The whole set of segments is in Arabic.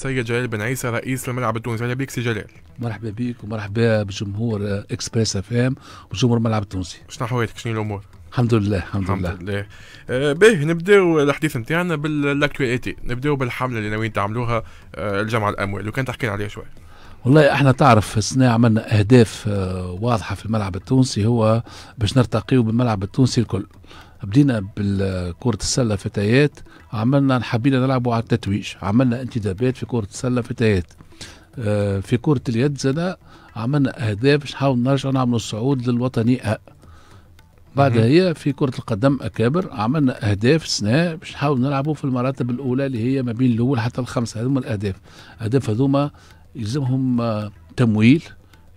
سيد جلال بن عيسى رئيس الملعب التونسي اهلا بيك سي جلال مرحبا بك ومرحبا بجمهور اكسبريس اف ام وجمهور الملعب التونسي شنو حواليك شنو الامور الحمد لله الحمد, الحمد لله, لله. آه، باهي نبداو الحديث نتاعنا بالاكتواليتي نبداو بالحمله اللي ناويين تعملوها آه، الجمع الاموال لو كان تحكي عليها شوي والله احنا تعرف السنة عملنا اهداف آه، واضحة في الملعب التونسي هو باش نرتقيو بالملعب التونسي الكل بدينا بكرة السلة فتيات عملنا حبينا نلعبوا على التتويج عملنا انتدابات في كرة السلة فتيات آه، في كرة اليد زنا عملنا أهداف نحاول نرجع نعملوا الصعود للوطني أ بعد هي في كرة القدم أكابر عملنا أهداف سنة باش نحاول نلعبوا في المراتب الأولى اللي هي ما بين الأول حتى الخمسة هذوما الأهداف أهداف هذوما يلزمهم آه، تمويل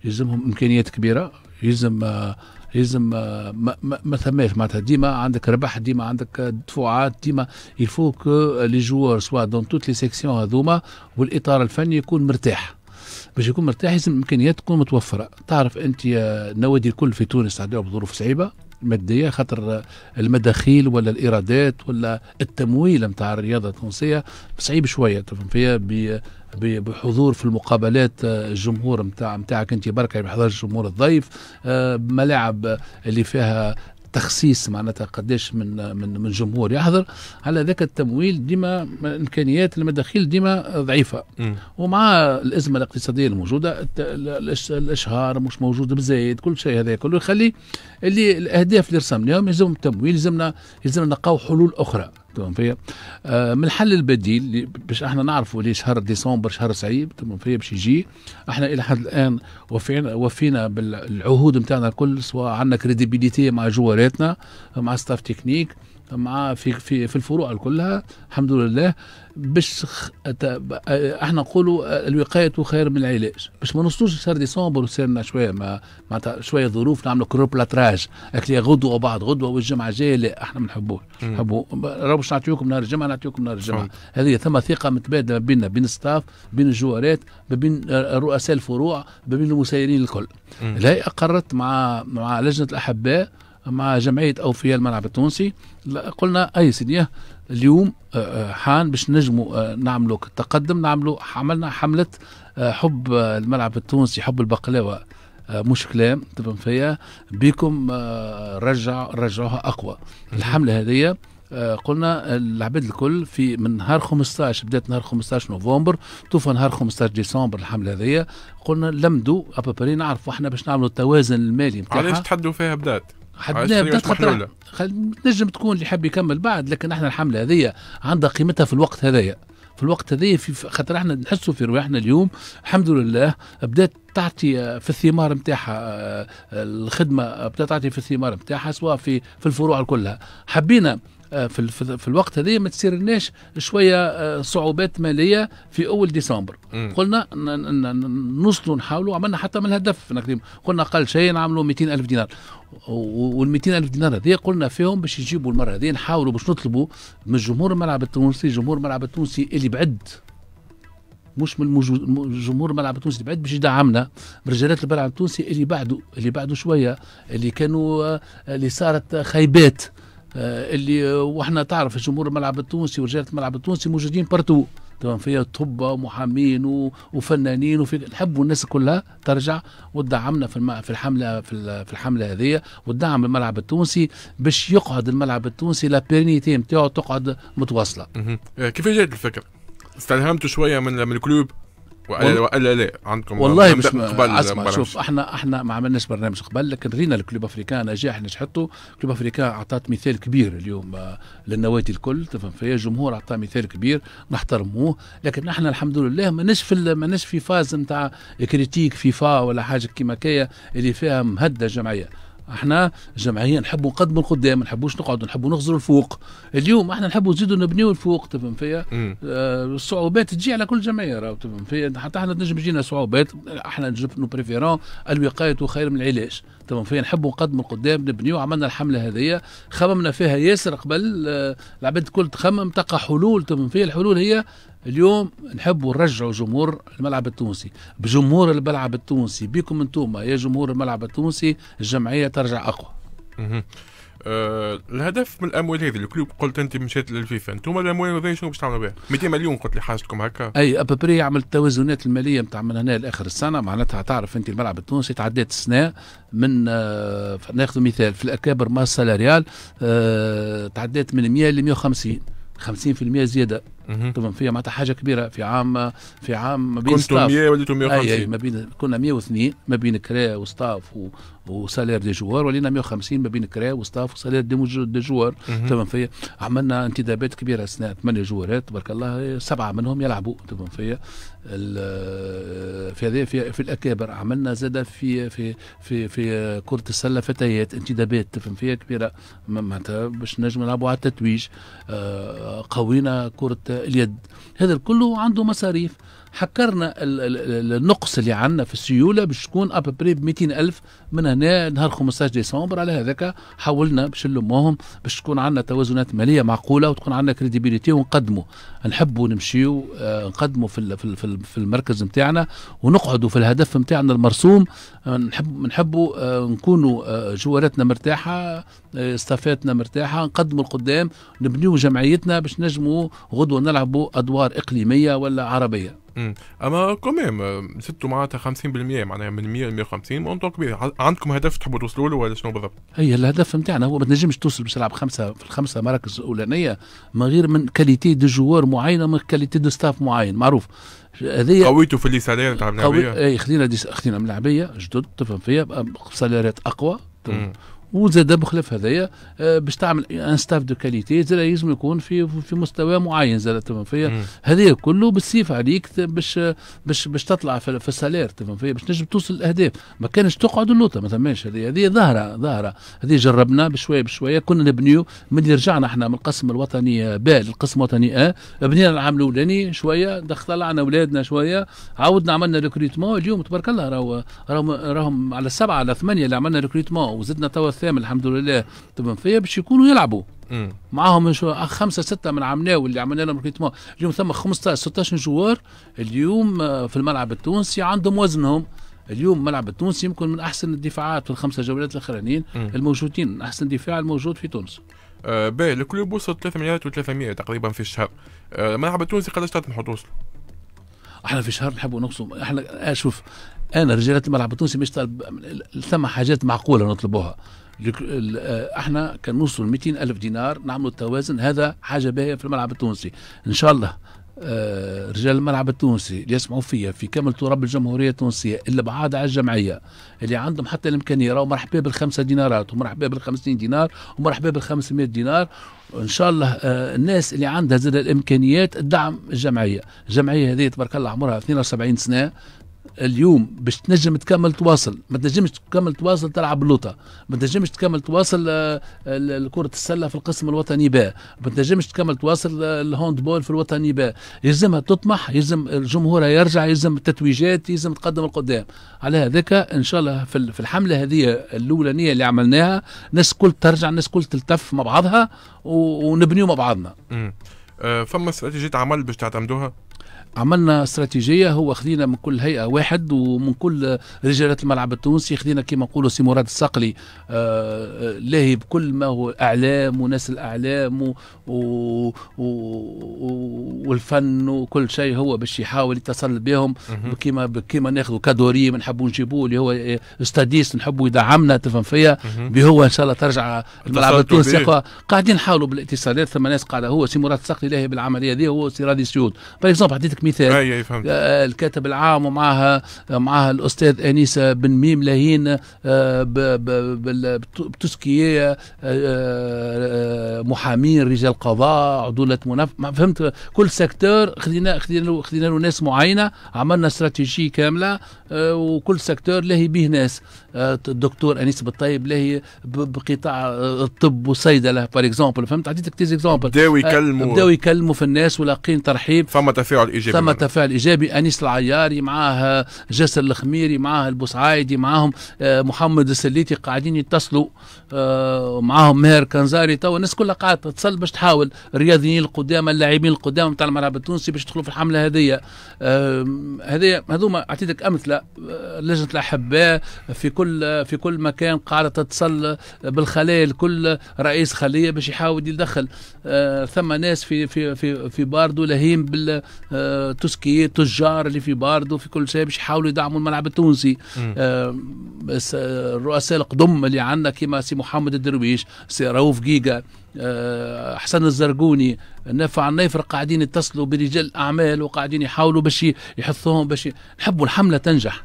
يلزمهم إمكانيات كبيرة يلزم آه، لازم آه، ما, ما, ما ثماش معناتها ديما عندك ربح ديما عندك دفعات ديما يلفو كو لي جوار سوا دون توت لي سيكسيون هذوما والاطار الفني يكون مرتاح باش يكون مرتاح لازم الامكانيات تكون متوفره تعرف انت النوادي آه، الكل في تونس تعداو بظروف صعيبه ماديه خاطر المداخيل ولا الايرادات ولا التمويل نتاع الرياضه التونسيه صعيب شويه تفهم فيها بحضور في المقابلات آه، الجمهور نتاع نتاعك انت بركه ما الجمهور الضيف آه، ملاعب اللي فيها تخصيص معناتها قداش من من من جمهور يحضر على ذاك التمويل ديما الامكانيات المداخيل ديما ضعيفه ومع الازمه الاقتصاديه الموجوده الاشهار مش موجود بزايد كل شيء هذا كله يخلي اللي الاهداف اللي رسمناهم يلزم التمويل يلزمنا يلزمنا نلقاو حلول اخرى فيا آه، من الحل البديل باش احنا نعرفوا ليش شهر ديسمبر شهر صعيب فيا باش يجي احنا الى حد الان وفينا وفينا بالعهود نتاعنا الكل سواء عندنا كريديبيليتي مع جواراتنا مع ستاف تكنيك معاه في في في الفروع كلها الحمد لله باش احنا نقولوا آه، الوقايه خير من العلاج باش ما نوصلوش لشهر ديسمبر وصيرنا شويه ما معناتها شويه ظروف نعملوا كروب لاتراج اكلي غدوه وبعد غدوه والجمعه الجايه لا احنا ما نحبوش نحبوا باش نعطيكم نهار الجمعه نعطيكم نهار الجمعه هذه ثم ثقه متبادله بيننا بين الستاف بين الجوارات ما بين آه، رؤساء الفروع ما بين المسيرين الكل الهيئه قررت مع مع لجنه الاحباء مع جمعيه اوفياء الملعب التونسي قلنا اي سيدي اليوم آه، آه، حان باش نجموا آه، نعملوا تقدم نعملوا عملنا حمله حب الملعب التونسي حب البقلاوه مش كلام تفهم فيا بكم رجع رجعوها اقوى الحمله هذه قلنا العباد الكل في من نهار 15 بدات نهار 15 نوفمبر توفى نهار 15 ديسمبر الحمله هذيا قلنا لمدوا ابابري نعرفوا احنا باش نعملوا التوازن المالي علاش تحدوا فيها بدات؟ خاطر نجم تكون اللي حاب يكمل بعد لكن احنا الحمله هذه عندها قيمتها في الوقت هذايا في الوقت هذايا في خاطر احنا نحسوا في رواحنا اليوم الحمد لله بدات تعطي في الثمار نتاعها آه، الخدمه بدات تعطي في الثمار نتاعها سواء في في الفروع كلها حبينا آه، في في الوقت هذا ما تصيرناش شويه آه، صعوبات ماليه في اول ديسمبر مم. قلنا نوصلوا نحاولوا عملنا حتى من الهدف قلنا اقل شيء نعملوا 200 الف دينار وال 200 الف دينار هذه قلنا فيهم باش يجيبوا المره هذه نحاولوا باش نطلبوا من جمهور الملعب التونسي جمهور الملعب التونسي اللي بعد مش من جمهور الملعب التونسي بعد باش يدعمنا برجالات الملعب التونسي اللي بعده اللي بعده شويه اللي كانوا آه، اللي صارت خيبات آه، اللي وإحنا تعرف جمهور الملعب التونسي ورجال الملعب التونسي موجودين بارتو تمام فيها طب ومحامين وفنانين وفي نحبوا الناس كلها ترجع وتدعمنا في الم... في الحملة في, في الحملة هذه وتدعم الملعب التونسي باش يقعد الملعب التونسي لا بيرنيتي نتاعو تقعد متواصلة. آه، كيف جات الفكرة؟ استلهمتوا شوية من من الكلوب؟ ولا ولا لا عندكم والله مش قبل اسمع شوف احنا احنا ما عملناش برنامج قبل لكن رينا الكلوب افريكان نجاح نجحته كلوب افريكان اعطت مثال كبير اليوم آه، للنوادي الكل تفهم فيا الجمهور اعطى مثال كبير نحترموه لكن احنا الحمد لله ماناش في ماناش في فاز نتاع كريتيك فيفا ولا حاجه كيما كيا اللي فيها مهده الجمعيه احنا جمعيه نحبوا نقدموا القدام ما نحبوش نقعدوا نحبوا نغزروا الفوق اليوم احنا نحبوا نزيدوا نبنيوا الفوق تفهم فيا آه الصعوبات تجي على كل جمعيه راهو تفهم فيا حتى احنا تنجم يجينا صعوبات احنا نو بريفيرون الوقايه خير من العلاج تمام فيا نحبوا نقدموا القدام نبنيوا عملنا الحمله هذه خممنا فيها ياسر قبل آه، العباد الكل تخمم تلقى حلول تمام فيا الحلول هي اليوم نحبوا نرجعوا جمهور الملعب التونسي بجمهور الملعب التونسي بكم انتوما يا جمهور الملعب التونسي الجمعيه ترجع اقوى أه الهدف من الاموال هذه الكلوب قلت انت مشيت للفيفا انتم الاموال هذه شنو باش تعملوا بها 200 مليون قلت لي حاجتكم هكا اي ابري عملت التوازنات الماليه نتاع من هنا لاخر السنه معناتها تعرف انت الملعب التونسي تعديت السنه من آه ناخذ مثال في الاكابر ما سالاريال آه تعديت من 100 ل 150 50% زياده طبعا فيها معناتها حاجه كبيره في عام في عام ما بين كنتوا 100 وليتوا 150 أي, اي ما بين كنا 102 ما بين كرا وستاف وسالير دي جوار ولينا 150 ما بين كرا وستاف وسالير دي جوار تمام فيا عملنا انتدابات كبيره اثناء ثمانيه جوارات تبارك الله سبعه منهم يلعبوا تمام فيا في هذه في, في الاكابر عملنا زاده في في في في كره السله فتيات انتدابات تفهم فيها كبيره معناتها باش نجم نلعبوا على التتويج آه، قوينا كره اليد هذا كله عنده مصاريف حكرنا النقص اللي عندنا في السيوله باش تكون ابري ب 200 الف من هنا نهار 15 ديسمبر على هذاك حاولنا باش نلموهم باش تكون عندنا توازنات ماليه معقوله وتكون عندنا كريديبيليتي ونقدموا نحبوا نمشيو آه، نقدموا في في المركز نتاعنا ونقعدوا في الهدف نتاعنا المرسوم آه، نحب نحبوا آه، نكونوا جوالاتنا مرتاحه استافاتنا مرتاحه نقدموا القدام نبنيو جمعيتنا باش نجموا غدوه نلعبوا ادوار اقليميه ولا عربيه اما كوميم سبتوا معناتها 50% معناها من 100 ل 150 مونطون كبير عندكم هدف تحبوا توصلوا له ولا شنو بالضبط؟ هي الهدف نتاعنا هو ما تنجمش توصل باش تلعب خمسه في الخمسه مراكز الاولانيه من غير من كاليتي دو جوار معينه من كاليتي دو ستاف معين معروف هذه قويته في اللي سالير تاع اللاعبيه اي خذينا خذينا ملاعبيه جدد تفهم فيها بسالاريات اقوى وزاد بخلف هذايا آه، باش تعمل ان ستاف دو كاليتي زاد لازم يكون في في مستوى معين زاد تفهم فيا هذايا كله بالسيف عليك باش باش باش تطلع في السالير تفهم فيا باش تنجم توصل الاهداف ما كانش تقعد اللوطه ما ثماش هذه هذه ظاهره ظاهره هذه جربنا بشويه بشويه كنا نبنيو ملي رجعنا احنا من القسم الوطني آه، ب للقسم الوطني ا آه. بنينا العام الاولاني شويه طلعنا اولادنا شويه عاودنا عملنا ريكروتمون اليوم تبارك الله راهو راهم على السبعه على ثمانيه اللي عملنا ريكروتمون وزدنا توا الثامن الحمد لله طبعا فيا باش يكونوا يلعبوا معاهم خمسه سته من عمناو اللي عملنا لهم اليوم ثم 15 16 جوار اليوم آه، في الملعب التونسي عندهم وزنهم اليوم ملعب التونسي يمكن من احسن الدفاعات في الخمسه جولات الاخرانيين الموجودين من احسن دفاع الموجود في تونس آه باهي الكلوب وصل 3 مليارات و300 تقريبا في الشهر آه الملعب التونسي قداش تطمحوا توصلوا؟ احنا في شهر نحبوا نقصوا احنا آه، شوف انا رجالات الملعب التونسي مش طالب ثم حاجات معقوله نطلبوها آه، احنا كان نوصل 200 ألف دينار نعملوا التوازن هذا حاجة باهية في الملعب التونسي إن شاء الله آه، رجال الملعب التونسي اللي يسمعوا فيا في كامل تراب الجمهوريه التونسيه اللي بعاد على الجمعيه اللي عندهم حتى الامكانيه راهو مرحبا بالخمسه دينارات ومرحبا بال50 دينار ومرحبا بال 500 دينار ان شاء الله آه، الناس اللي عندها زاد الامكانيات الدعم الجمعيه الجمعيه هذه تبارك الله عمرها 72 سنه اليوم باش تنجم تكمل تواصل ما تنجمش تكمل تواصل تلعب بلوطة ما تنجمش تكمل تواصل آه، كره السله في القسم الوطني با ما تنجمش تكمل تواصل آه، الهوند بول في الوطني با يلزمها تطمح يلزم الجمهور يرجع يلزم التتويجات يلزم تقدم القدام على هذاك ان شاء الله في الحمله هذه الاولانيه اللي عملناها الناس الكل ترجع الناس الكل تلتف مع بعضها ونبنيو مع بعضنا. امم فما استراتيجيه عمل باش تعتمدوها؟ عملنا استراتيجيه هو خذينا من كل هيئه واحد ومن كل رجالات الملعب التونسي خذينا كما نقولوا سي مراد الصقلي آه، آه، لاهي بكل ما هو اعلام وناس الاعلام و... و... و... والفن وكل شيء هو باش يحاول يتصل بهم كيما كيما ناخذوا كادوري نحبوا نجيبوه اللي هو آه، استاديس نحبوا يدعمنا تفهم فيا بهو ان شاء الله ترجع الملعب التونسي قاعدين نحاولوا بالاتصالات ثم ناس قاعده هو سي مراد الصقلي لاهي بالعمليه هذه هو سي رادي سيود باغ اكزومبل مثال أي فهمت. آه، الكاتب العام ومعها معها الاستاذ انيسه بن ميم لهين آه، بتسكيه آه، محامين رجال قضاء عدوله منف فهمت كل سيكتور خذينا خذينا خذينا له ناس معينه عملنا استراتيجيه كامله وكل سكتور لاهي به ناس الدكتور انيس بالطيب لاهي بقطاع الطب والصيدله بار اكزومبل فهمت عطيتك تيز اكزومبل بداوا يكلموا بداوا يكلموا في الناس ولاقين ترحيب فما تفاعل ايجابي ثم تفاعل ايجابي انيس العياري معاه جسر الخميري معاه البوسعايدي معاهم آه، محمد السليتي قاعدين يتصلوا آه، معاهم ماهر كنزاري تو الناس كلها قاعده تتصل باش تحاول الرياضيين القدامى اللاعبين القدامى نتاع الملعب التونسي باش يدخلوا في الحمله هذيا آه، هذيا هذوما اعطيتك امثله آه، لجنه الاحباء في كل في كل مكان قاعده تتصل بالخلايا الكل رئيس خليه باش يحاول يدخل ثم ناس في في في في باردو لهيم بالتسكية تجار اللي في باردو في كل شيء باش يحاولوا يدعموا الملعب التونسي الرؤساء القدم اللي عندنا كيما سي محمد الدرويش سي رؤوف جيجا آه، حسن الزرقوني نافع النيفر قاعدين يتصلوا برجال الاعمال وقاعدين يحاولوا باش يحثوهم باش نحبوا الحمله تنجح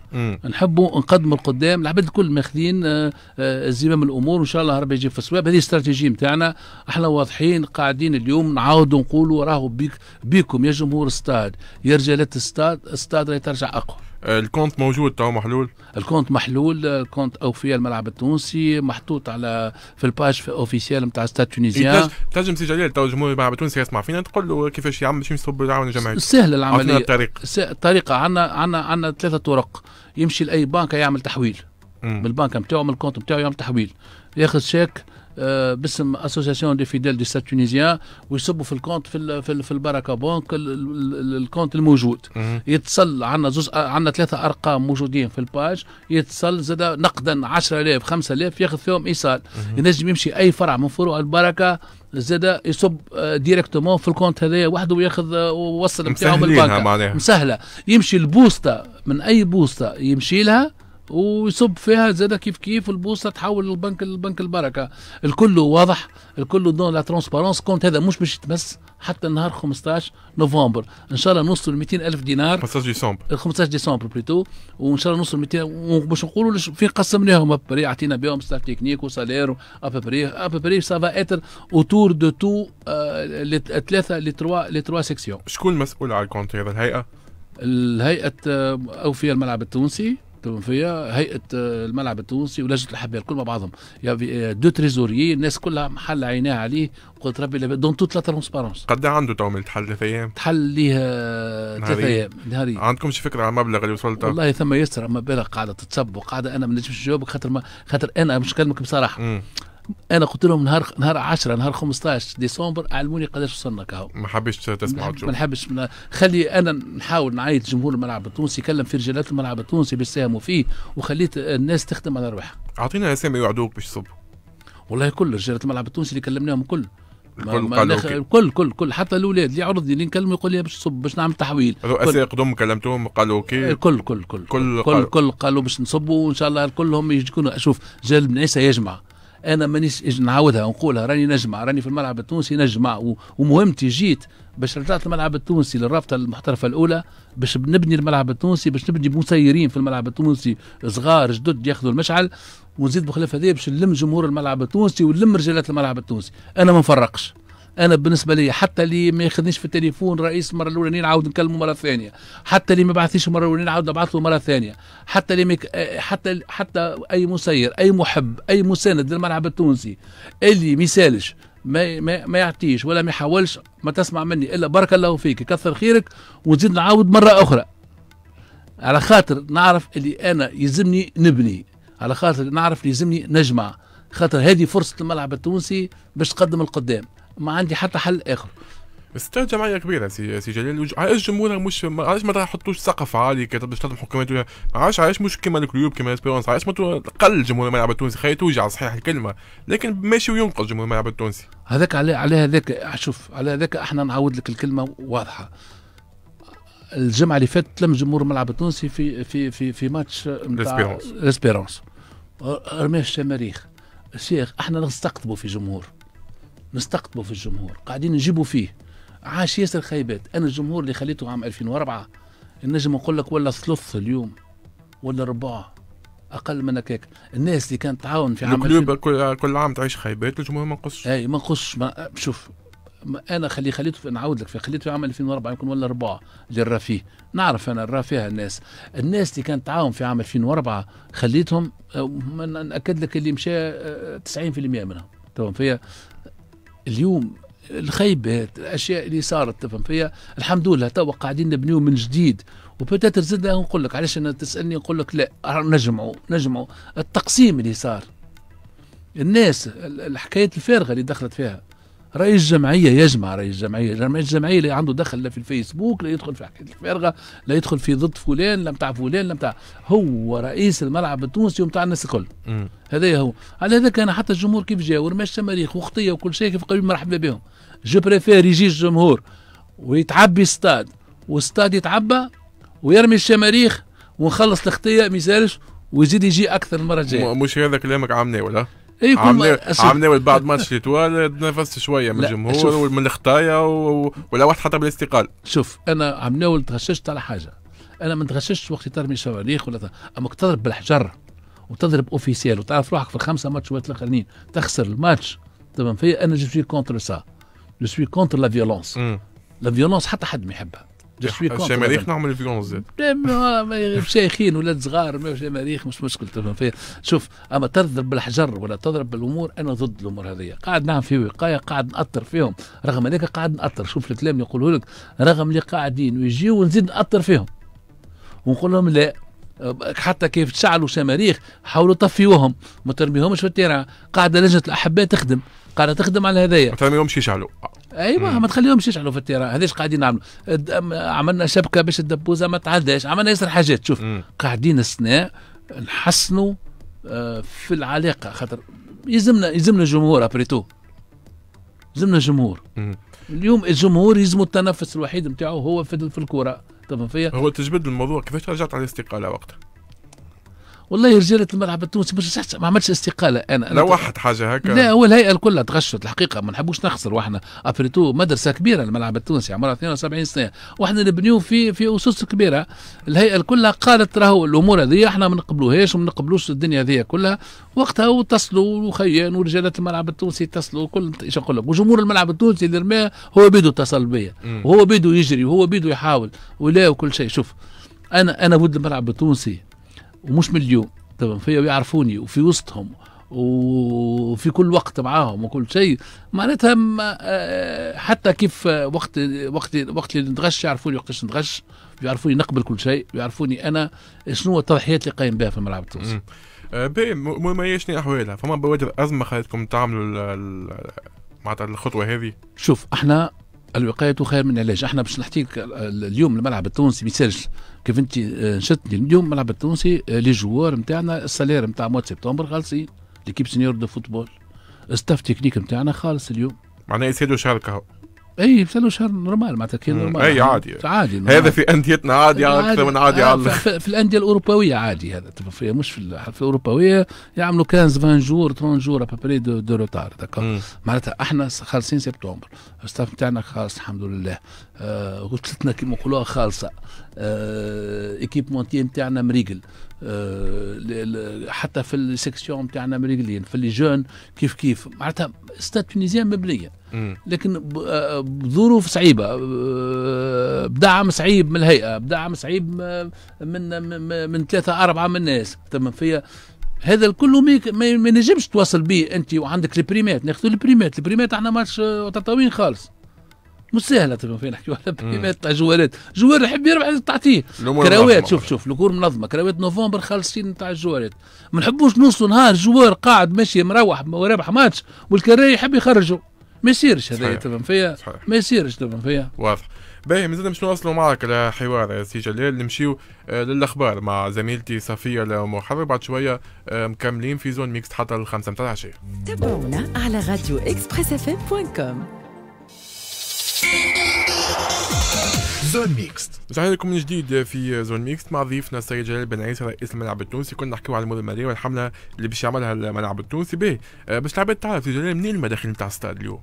نحبوا نقدموا القدام العباد الكل ماخذين آه، آه، زمام الامور وان شاء الله ربي يجيب في الصواب هذه الاستراتيجيه نتاعنا احنا واضحين قاعدين اليوم نعاودوا نقولوا راهو بيك بيكم يا جمهور استاد يا رجالات استاد استاد راهي ترجع اقوى الكونت موجود تو محلول الكونت محلول الكونت اوفياء الملعب التونسي محطوط على في الباج اوفيسيال نتاع ستاد تونيزيان تنجم سي جلال تو جمهور الملعب التونسي يسمع فينا تقول له كيفاش يعمل باش يصب العون الجماعي سهل العمليه الطريق الطريقه عندنا عندنا عندنا ثلاثه طرق يمشي لاي بنك يعمل تحويل من البنك نتاعو من الكونت نتاعو يعمل تحويل ياخذ شيك آه، باسم اسوسيسيون دي فيديل دي ستات تونيزيان ويصبوا في الكونت في في البركه بونك الكونت الموجود يتصل عندنا زوز عندنا ثلاثه ارقام موجودين في الباج يتصل زاد نقدا 10000 5000 ياخذ فيهم ايصال ينجم يمشي اي فرع من فروع البركه زاد يصب ديريكتومون آه، في الكونت هذا وحده وياخذ ووصل آه، بتاعهم البنك مسهله يمشي البوسطه من اي بوسطه يمشي لها ويصب فيها زاد كيف كيف البوصله تحول للبنك البنك البركه الكل واضح الكل دون لا ترونسبارونس كونت هذا مش باش يتمس حتى نهار 15 نوفمبر ان شاء الله نوصلوا ل 200 الف دينار 15 ديسمبر 15 ديسمبر بليتو وان شاء الله نوصلوا 200 وباش نقولوا فين قسمناهم ابري عطينا بهم ستار تكنيك وسالير ابري ابري سافا اتر اوتور دو تو ثلاثه لي تروا لي تروا سيكسيون شكون المسؤول على الكونت هذا الهيئه؟ الهيئه آه، اوفياء الملعب التونسي التونفيه هيئه الملعب التونسي ولجنه الحبيه الكل مع بعضهم يعني دو تريزوري الناس كلها محل عينيها عليه قلت ربي دون توت لا ترونسبارونس قد إيه عنده تو من تحل ثلاث ايام؟ تحل ليه آه، ثلاث ايام نهاري عندكم شي فكره على المبلغ اللي وصلت والله ثم يسر اما بالك قاعده تتسب وقاعده انا ما نجمش نجاوبك خاطر خاطر انا مش كلمك بصراحه م. انا قلت لهم نهار نهار 10 نهار 15 ديسمبر اعلموني قداش وصلنا كهو ما حبيتش تسمع ما نحبش خلي انا نحاول نعيط جمهور الملعب التونسي يكلم في رجالات الملعب التونسي باش يساهموا فيه وخليت الناس تخدم على روحها اعطينا اسامي يوعدوك باش يصبوا والله كل رجالات الملعب التونسي اللي كلمناهم كل الكل كل كل كل حتى الاولاد اللي عرضني اللي نكلمه يقول لي باش نصب باش نعمل تحويل رؤساء قدم كلمتهم قالوا اوكي إيه، كل كل كل كل كل, كل قالوا باش نصبوا وان شاء الله كلهم يكونوا شوف جلب بن عيسى يجمع انا مانيش نعاودها ونقولها راني نجمع راني في الملعب التونسي نجمع ومهمتي جيت باش رجعت الملعب التونسي للرابطه المحترفه الاولى باش نبني الملعب التونسي باش نبني مسيرين في الملعب التونسي صغار جدد ياخذوا المشعل ونزيد بخلاف هذا باش نلم جمهور الملعب التونسي ونلم رجالات الملعب التونسي انا ما نفرقش انا بالنسبه لي حتى اللي ما ياخذنيش في التليفون رئيس المره الاولى نعاود نكلمه مره ثانيه حتى اللي ما بعثيش المره الاولى نعاود نبعث له مره ثانيه حتى اللي ميك... آه، حتى حتى اي مسير اي محب اي مساند للملعب التونسي اللي ما يسالش ما ما, ما يعطيش ولا ما يحاولش ما تسمع مني الا بارك الله فيك كثر خيرك ونزيد نعاود مره اخرى على خاطر نعرف اللي انا يلزمني نبني على خاطر نعرف اللي يلزمني نجمع خاطر هذه فرصه الملعب التونسي باش تقدم القدام ما عندي حتى حل اخر استاذ جمعيه كبيره سي سي جلال علاش جمهورها مش علاش ما تحطوش سقف عالي كي باش تخدم حكومات علاش علاش مش كيما الكلوب كيما اسبيرونس علاش ما قل جمهور الملعب التونسي خي توجع صحيح الكلمه لكن ماشي وينقل جمهور الملعب التونسي هذاك على على هذاك شوف على هذاك احنا نعاود لك الكلمه واضحه الجمعه اللي فاتت تلم جمهور الملعب التونسي في في في في ماتش نتاع الاسبيرونس رماش الشماريخ الشيخ احنا نستقطبوا في جمهور نستقطبه في الجمهور قاعدين نجيبه فيه عاش ياسر خيبات انا الجمهور اللي خليته عام 2004 النجم نقول لك ولا ثلث اليوم ولا ربع اقل من هكاك الناس اللي كانت تعاون في عام كل, كل عام تعيش خيبات الجمهور ما نقصش اي ما نقصش ما شوف انا خلي خليته نعاود لك في خليته في عام 2004 يمكن ولا ربع للرفي فيه نعرف انا راه فيها الناس الناس اللي كانت تعاون في عام 2004 خليتهم آه، ناكد لك اللي مشى 90% آه، منهم تمام فيا اليوم الخيبات الاشياء اللي صارت تفهم فيها الحمد لله توا قاعدين نبنيو من جديد وبتاتر زاد نقول لك علاش انا تسالني نقول لك لا نجمعوا نجمعوا التقسيم اللي صار الناس الحكايات الفارغه اللي دخلت فيها رئيس جمعية يجمع رئيس جمعية رئيس جمعية اللي عنده دخل لا في الفيسبوك لا يدخل في حكاية الفارغة لا يدخل في ضد فلان لا بتاع فلان لا بتاع هو رئيس الملعب التونسي ومتاع الناس الكل هذا هو على هذا كان حتى الجمهور كيف جا ورماش تماريخ وخطيه وكل شيء كيف قبل مرحبا بهم جو بريفير يجي الجمهور ويتعبي استاد واستاد يتعبى ويرمي الشماريخ ونخلص الخطيه ما يسالش ويزيد يجي اكثر المره الجايه مش هذا كلامك عامني ولا إيه، يكون عاملين بعد ماتش ليتوال تنافست شويه من الجمهور ومن الخطايا ولا واحد حتى بالاستقال شوف انا عم ناول تغششت على حاجه انا ما نتغششش وقت ترمي صواريخ ولا اما تضرب بالحجر وتضرب اوفيسيال وتعرف روحك في الخمسه ماتش ولا الاخرين تخسر الماتش تمام فيا انا جو سوي كونتر سا جو سوي كونتر لا فيولونس لا فيولونس حتى حد ما يحبها suis الشماريخ نعمل فيونز شيخين ولاد صغار شماريخ مش مشكل تفهم فيها شوف اما تضرب بالحجر ولا تضرب بالامور انا ضد الامور هذه قاعد نعمل في وقايه قاعد ناثر فيهم رغم هذاك قاعد ناثر شوف الكلام اللي نقوله لك رغم اللي قاعدين ويجيو ونزيد ناثر فيهم ونقول لهم لا حتى كيف تشعلوا شماريخ حاولوا طفيوهم ما ترميهمش في التيران قاعده لجنه الاحباء تخدم قاعده تخدم على هذايا ما ترميهمش يشعلوا ايوه ما تخليهمش يشعلوا في التيران هذيش قاعدين نعملوا عملنا شبكه باش الدبوزه ما تعداش عملنا ياسر حاجات شوف مم. قاعدين السناء نحسنوا آه، في العلاقه خاطر يلزمنا يلزمنا جمهور ابريتو يلزمنا جمهور مم. اليوم الجمهور يلزمه التنفس الوحيد نتاعو هو في الكره تفهم فيا هو تجبد الموضوع كيفاش رجعت على الاستقاله وقتها والله رجاله الملعب التونسي مش ما عملش استقاله انا لا واحد حاجه هكا لا هو الهيئه الكل تغشت الحقيقه ما نحبوش نخسر واحنا ابريتو مدرسه كبيره الملعب التونسي عمرها 72 سنه واحنا نبنيو في في اسس كبيره الهيئه الكل قالت راهو الامور هذه احنا ما نقبلوهاش وما نقبلوش الدنيا هذه كلها وقتها اتصلوا وخيان ورجاله الملعب التونسي اتصلوا كل ايش نقول لك وجمهور الملعب التونسي اللي رماه هو بيدو اتصل بيا وهو بيدو يجري وهو بيدو يحاول ولا وكل شيء شوف انا انا ود الملعب التونسي ومش من اليوم تمام فيا ويعرفوني وفي وسطهم وفي كل وقت معاهم وكل شيء معناتها آه، حتى كيف آه، وقت وقت وقت اللي نتغش يعرفوني وقتاش نتغش يعرفوني نقبل كل شيء يعرفوني انا شنو التضحيات اللي قايم بها في الملعب التونسي. آه، باهي ما شنو احوالها فما بوادر ازمه خلتكم تعملوا معناتها الخطوه هذه؟ شوف احنا الوقايه خير من العلاج احنا باش نحكيك اليوم الملعب التونسي مثال كيف انت آه، نشدني اليوم الملعب التونسي آه، لي جوار نتاعنا السالير نتاع مواد سبتمبر خالصين ليكيب سينيور دو فوتبول ستاف تكنيك نتاعنا خالص اليوم معناها يسيدوا شهر اي ثلاث شهر نورمال معناتها كي نورمال اي عادي عادي هذا في انديتنا عادي, اكثر من عادي على يعني في, في الانديه الاوروبويه عادي هذا في مش في, في الاوروباويه يعملوا 15 20 جور 30 جور ابري دو, دو روتار معناتها احنا خالصين سبتمبر الستاف نتاعنا خالص الحمد لله آه غسلتنا كيما نقولوها خالصه ايكيبمونتي آه، نتاعنا مريقل آه، حتى في السيكسيون نتاعنا مريقلين في لي جون كيف كيف معناتها ستاد تونيزيان مبنيه لكن بظروف آه، صعيبه بدعم صعيب من الهيئه بدعم صعيب من من ثلاثه اربعه من الناس تم فيا هذا الكل ما ينجمش توصل به انت وعندك البريمات ناخذ البريمات البريمات احنا ماتش تطاوين خالص مش سهله طبعا فين نحكيو على بريمات تاع جوالات جوال يحب يربح تعطيه كراوات شوف شوف الكور منظمه كراوات نوفمبر خالصين تاع الجوالات ما نحبوش نوصلوا نهار جوار قاعد ماشي مروح ورابح ماتش والكراي يحب يخرجوا ما يصيرش هذا تفهم فيا ما يصيرش تفهم فيا واضح باهي مازال باش نواصلوا معك الحوار يا سي جلال نمشيو آه، للاخبار مع زميلتي صفيه المحرر بعد شويه آه، مكملين في زون ميكس حتى الخمسه متاع العشيه تابعونا على راديو اكسبريس اف ام بوان كوم زون ميكست صحيح لكم من جديد في زون ميكست مع ضيفنا السيد جلال بن عيسى رئيس الملعب التونسي كنا نحكيو على الموضه الماليه والحمله اللي باش يعملها الملعب التونسي به باش لعبت تعرف سيد جلال منين المداخيل نتاع الستاد اليوم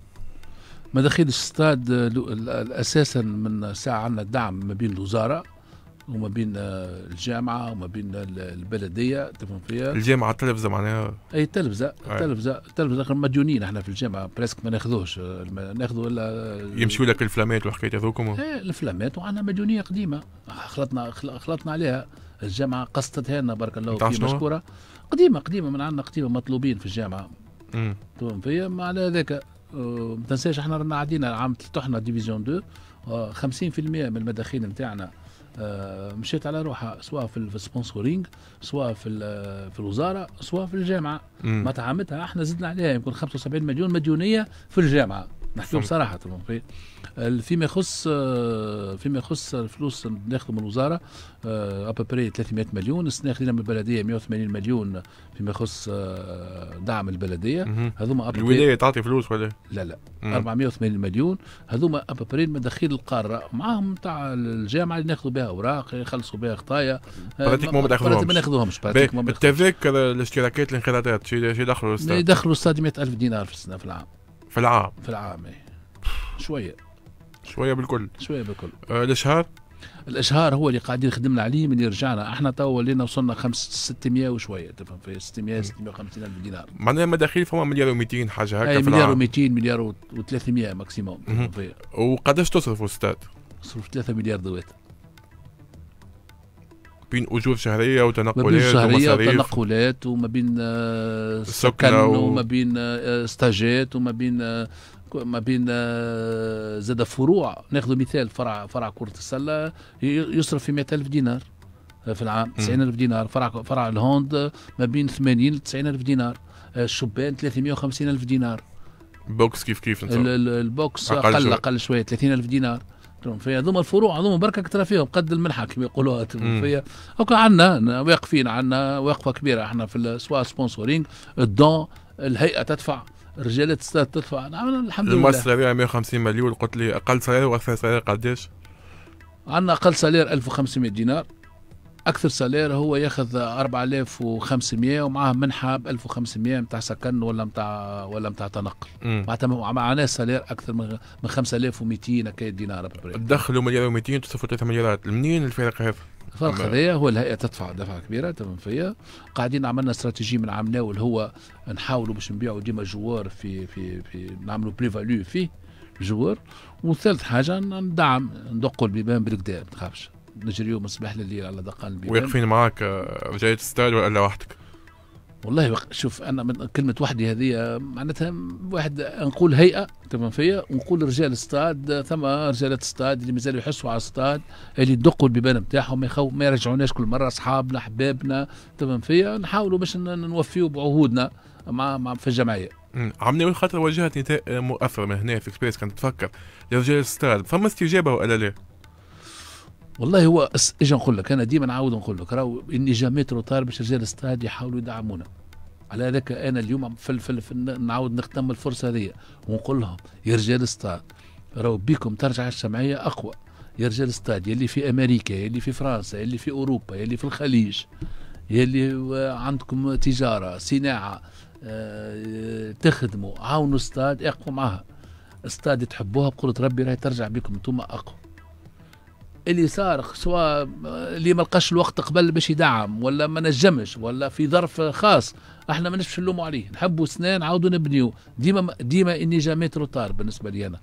مداخيل الستاد آه، اساسا من ساعه عندنا الدعم ما بين الوزاره وما بين آه، الجامعه وما بين البلديه تفهم فيها الجامعه التلفزه معناها اي التلفزه التلفزه التلفزه مديونين احنا في الجامعه بريسك ما ناخذوش ناخذوا الا يمشيوا لك الفلامات والحكايات هذوكم ايه الفلامات وعندنا مديونيه قديمه خلطنا خلطنا عليها الجامعه قصتها لنا بارك الله فيك مشكوره قديمه قديمه من عندنا قديمه مطلوبين في الجامعه تفهم فيا على ذاك آه، ما تنساش احنا رانا عدينا عام فتحنا ديفيزيون 2 50% آه، من المداخيل نتاعنا آه، مشيت على روحها سواء في السبونسورينغ سواء في آه، في الوزاره سواء في الجامعه ما تعامتها احنا زدنا عليها يمكن 75 مليون مديونيه في الجامعه نحكيو في فيما يخص آه، فيما يخص الفلوس اللي ناخذوا من الوزاره ابري آه، 300 مليون السنه خذينا من البلديه 180 مليون فيما يخص آه، دعم البلديه هذوما الولايه تعطي فلوس ولا لا لا 480 مليون هذوما ابري مداخيل القاره معاهم تاع الجامعه اللي ناخذوا بها اوراق يخلصوا بها خطايا براتيك ما ناخذوهمش ما ناخذوهمش التذاكر الاشتراكات اللي انخرطت شي يدخلوا يدخلوا 100 100000 دينار في السنه في العام في العام في العام ايه شويه شويه بالكل شويه بالكل آه الاشهار الاشهار هو اللي قاعدين خدمنا عليه من رجعنا احنا تو ولينا وصلنا 600 وشويه تفهم في 600 650 الف دينار معناها المداخيل فما مليار و200 حاجه هكا إيه، في مليار و200 مليار و300 ماكسيموم وقداش تصرفوا استاذ؟ تصرف 3 مليار دوات بين اجور شهريه وتنقلات شهريه وتنقلات وما بين آه، سكن وما بين استاجات آه، وما بين آه، ما بين زاد فروع ناخذ مثال فرع فرع كره السله يصرف في 100000 دينار في العام 90000 دينار فرع فرع الهوند ما بين 80 ل 90000 دينار الشبان 350000 دينار بوكس كيف كيف البوكس اقل اقل شويه 30000 دينار في هذوما الفروع هذوما بركة كثر فيهم قد الملحة كما يقولوها في هكا عندنا واقفين عندنا واقفة كبيرة احنا في سوا سبونسورينغ الدون الهيئة تدفع رجال تدفع نعم الحمد لله المؤسسة 150 مليون قلت لي أقل سعر وأكثر سعر قداش؟ عندنا أقل سالير 1500 دينار اكثر سالير هو ياخذ 4500 ومعاه منحه ب 1500 نتاع سكن ولا نتاع ولا نتاع تنقل معناتها معناه سالير اكثر من 5200 هكا دينار تدخلوا مليار و200 تصرفوا 3 مليارات منين الفرق هذا؟ الفرق هذايا هو الهيئه تدفع دفعه كبيره فيا قاعدين عملنا استراتيجي من عام ناول هو نحاولوا باش نبيعوا ديما جوار في في في نعملوا بري فاليو فيه جوار وثالث حاجه ندعم ندقوا البيبان بالكدا ما تخافش نجري الصباح لليل على دقان البيبان واقفين معك آه، جاي ستايل ولا وحدك؟ والله شوف انا من كلمه وحدي هذه آه، معناتها واحد آه، نقول هيئه تمام فيا ونقول رجال استاد ثم رجالات استاد اللي مازالوا يحسوا على استاد اللي يدقوا البيبان نتاعهم ما يرجعوناش كل مره اصحابنا احبابنا تمام فيا نحاولوا باش نوفيوا بعهودنا مع مع في الجمعيه عمني ناوي خاطر واجهت نتائج مؤثره من هنا في اكسبريس كانت تفكر لرجال الستاد فما استجابه ولا لا؟ والله هو اجي نقول لك انا ديما نعاود نقول لك راهو اني جامي طار باش رجال استاد يحاولوا يدعمونا على هذاك انا اليوم في, في, في نعاود نختم الفرصه هذه ونقول لهم يا رجال استاد راهو بيكم ترجع الشمعيه اقوى يا رجال استاد يلي في امريكا يلي في فرنسا يلي في اوروبا يلي في الخليج يلي عندكم تجاره صناعه آه، تخدموا عاونوا استاد اقوى معها استاد تحبوها بقولة ربي راهي ترجع بكم انتم اقوى اللي صار سواء اللي ما لقاش الوقت قبل باش يدعم ولا ما نجمش ولا في ظرف خاص احنا ما نشفش نلوموا عليه نحبوا سنين نعاودوا نبنيو ديما ديما اني جامي روتار بالنسبه لي انا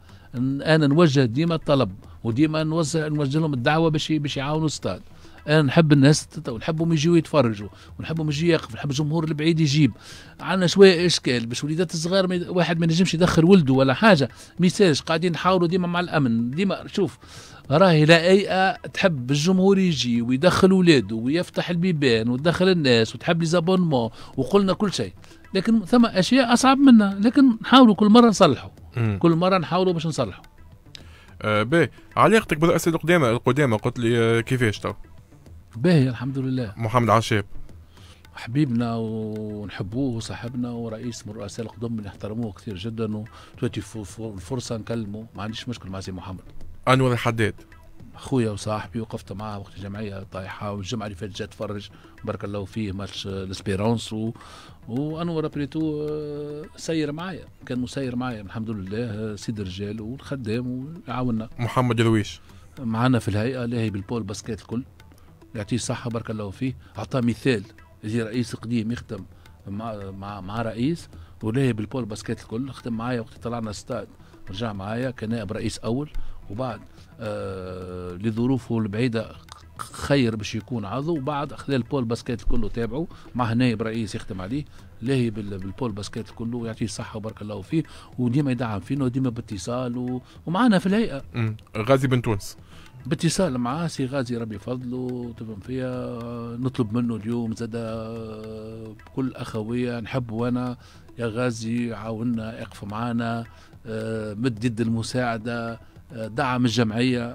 انا نوجه ديما الطلب وديما نوجه نوجه لهم الدعوه باش باش يعاونوا استاد انا نحب الناس ونحبهم يجيو يتفرجوا ونحبهم يجي يقف ونحب الجمهور البعيد يجيب عندنا شويه اشكال باش وليدات الصغار واحد ما ينجمش يدخل ولده ولا حاجه ما قاعدين نحاولوا ديما مع الامن ديما شوف راهي لايقه تحب الجمهور يجي ويدخل ولاده ويفتح البيبان ويدخل الناس وتحب لي وقلنا كل شيء لكن ثم اشياء اصعب منها لكن نحاولوا كل مره نصلحوا كل مره نحاولوا باش نصلحوا آه باهي علاقتك بالاسئله القدامى القدامى قلت لي آه، كيفاش تو باهي الحمد لله محمد عشاب حبيبنا ونحبوه وصاحبنا ورئيس من الرؤساء القدم نحترموه كثير جدا وتوتي فرصه نكلمه ما عنديش مشكل مع سي محمد انور الحداد اخويا وصاحبي وقفت معاه وقت الجمعيه طايحه والجمعه اللي فاتت جات تفرج بارك الله فيه ماتش الاسبيرونس و... وانور بريتو آه، سير معايا كان مسير معايا الحمد لله آه، سيد رجال والخدام وعاوننا محمد درويش معنا في الهيئه لاهي بالبول باسكيت الكل يعطيه الصحه بارك الله فيه اعطاه مثال اللي رئيس قديم يخدم مع مع, مع رئيس ولاهي بالبول باسكيت الكل خدم معايا وقت طلعنا ستاد رجع معايا كنائب رئيس اول وبعد آه لظروفه البعيده خير باش يكون عضو وبعد اخذ البول باسكيت كله تابعه مع نائب رئيس يخدم عليه لاهي بالبول باسكيت كله ويعطيه الصحه وبارك الله فيه وديما يدعم فينا وديما باتصال ومعنا في الهيئه غازي بن تونس باتصال معاه سي غازي ربي فضله تفهم فيها نطلب منه اليوم زاد بكل آه، اخويه نحبه انا يا غازي عاونا اقف معانا آه، مد يد المساعده دعم الجمعيه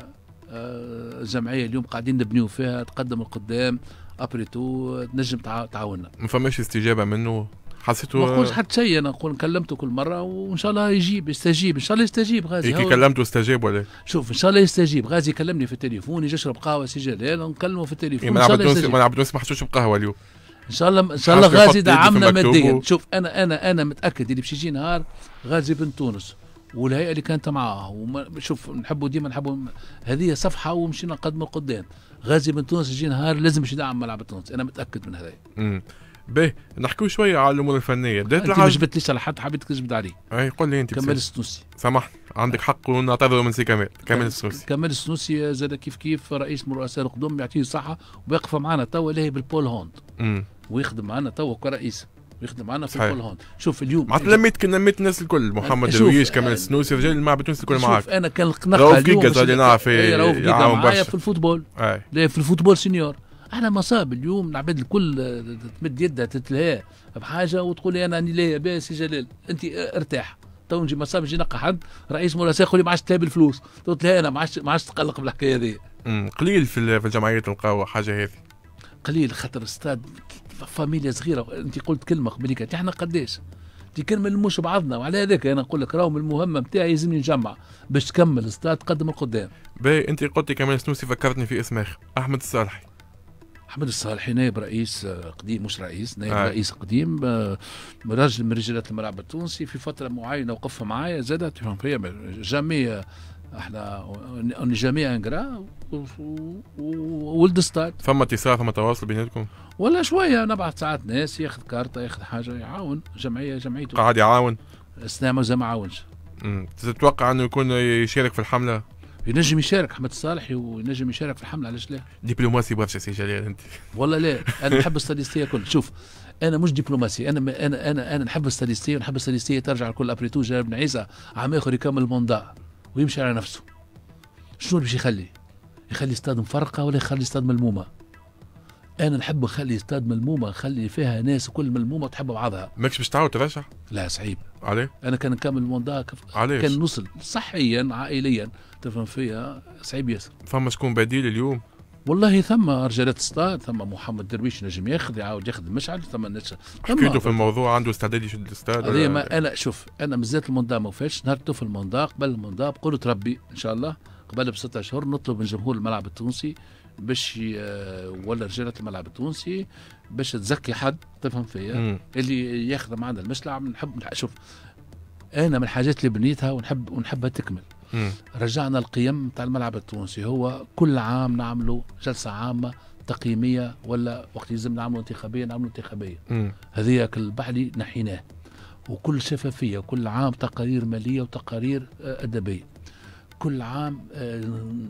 الجمعيه آه، اليوم قاعدين نبنيو فيها تقدم القدام ابريتو نجم تعاوننا ما فماش استجابه منه حسيته ما نقولش حتى شيء انا نقول كلمته كل مره وان شاء الله يجيب يستجيب ان شاء الله يستجيب غازي إيه، كي كلمته استجاب ولا شوف ان شاء الله يستجيب غازي كلمني في التليفون يجي يشرب قهوه سي جلال ونكلمه في التليفون إيه، ما عبد ما عبد ما حشوش بقهوه اليوم ان شاء الله ان شاء الله غازي دعمنا ماديا شوف انا انا انا متاكد اللي باش يجي نهار غازي بن تونس والهيئه اللي كانت معاه شوف نحبوا ديما نحبوا هذه صفحه ومشينا قدم قدام غازي من تونس يجي نهار لازم يدعم ملعب تونس انا متاكد من هذا به نحكي شويه على الامور الفنيه بدات العام ما جبتليش على حد حبيت كذبت عليه اي قول لي انت كمال السنوسي سامحني عندك حق ونعتذر من سي كمال كمال السنوسي كمال السنوسي زاد كيف كيف رئيس من رؤساء القدوم يعطيه الصحه ويقف معنا توا لاهي بالبول هوند ويخدم معنا توا كرئيس ويخدم معنا في الكل هون شوف اليوم معناتها لميت لميت الناس الكل محمد درويش كمان سنوسي رجال الملاعب التونسي الكل معاك انا كان القناقه اليوم رؤوف جيجا نعرف معايا في الفوتبول في الفوتبول سينيور احنا مصاب اليوم العباد الكل تمد يدها تتلهى بحاجه وتقول لي انا راني لاهي باس يا جلال انت ارتاح تو نجي مصاب نجي نقى حد رئيس مراسل يقول لي ما عادش تلهى بالفلوس قلت له انا ما عادش ما عادش تقلق بالحكايه هذه قليل في الجمعيه تلقاو حاجه هذه قليل خاطر استاد فاميليا صغيره انت قلت كلمه قبل كانت احنا قداش دي كلمة مش نلموش بعضنا وعلى هذاك انا نقول لك راهم المهمه نتاعي لازمني نجمع باش تكمل الصلاه تقدم القدام. باهي انت قلت كمان سنوسي فكرتني في اسم اخر احمد الصالحي. احمد الصالحي نائب رئيس آه، قديم مش رئيس نائب آه. رئيس قديم آه، رجل من رجالات الملعب التونسي في فتره معينه وقف معايا زادت نعم. جامي احنا اون جامي انجرا ولد ستاد فما اتصال فما تواصل بيناتكم؟ ولا شويه نبعث ساعات ناس ياخذ كارتة ياخذ حاجه يعاون جمعيه جمعيته قاعد يعاون؟ اسلام ما عاونش تتوقع انه يكون يشارك في الحمله؟ ينجم يشارك احمد الصالح وينجم يشارك في الحمله علاش لا؟ دبلوماسي برشا سي جلال انت والله لا انا نحب الستاديستيه كل شوف انا مش دبلوماسي انا انا انا انا نحب الستاديستيه ونحب الستاديستيه ترجع الكل ابريتو جلال بن عيسى عام اخر يكمل المونداء ويمشي على نفسه شنو اللي باش يخلي يخلي استاد مفرقة ولا يخلي استاد ملمومة انا نحب نخلي استاد ملمومه نخلي فيها ناس كل ملمومه تحب بعضها ماكش باش تعاود ترشح لا صعيب عليه انا كان نكمل الموندا كان نوصل صحيا عائليا تفهم فيها صعيب ياسر فما شكون بديل اليوم والله ثم رجالات ستار ثم محمد درويش نجم ياخذ يعاود ياخذ مشعل ثم نجم حكيتوا في الموضوع عنده استعداد يشد الاستاد هذه ما آه. انا شوف انا مازلت الموندا ما فيش نهار في الموندا قبل الموندا قلت ربي ان شاء الله قبل بستة اشهر نطلب من جمهور الملعب التونسي باش آه، ولا رجاله الملعب التونسي باش تزكي حد تفهم فيا اللي ياخذ معنا المشلع نحب شوف انا من الحاجات اللي بنيتها ونحب ونحبها تكمل رجعنا القيم تاع الملعب التونسي هو كل عام نعملوا جلسه عامه تقييميه ولا وقت يلزم نعملوا انتخابيه نعملوا انتخابيه كل البحلي نحيناه وكل شفافيه كل عام تقارير ماليه وتقارير آه، ادبيه كل عام آه،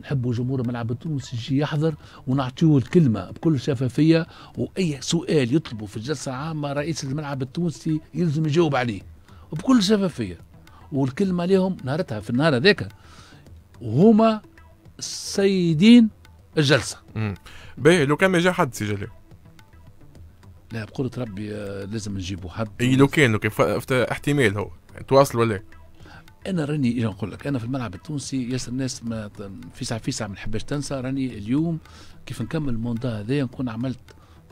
نحبوا جمهور الملعب التونسي يجي يحضر ونعطيه الكلمه بكل شفافيه واي سؤال يطلبه في الجلسه العامه رئيس الملعب التونسي يلزم يجاوب عليه وبكل شفافيه والكلمه لهم نهارتها في النهار هذاك وهما سيدين الجلسه باهي لو كان ما جا حد سي جلال لا بقولة ربي آه، لازم نجيبوا حد اي لو كان لو كان احتمال هو تواصل ولا انا راني نقول لك انا في الملعب التونسي ياسر الناس ما في ساعه في ساعه ما نحبش تنسى راني اليوم كيف نكمل الموندا هذايا نكون عملت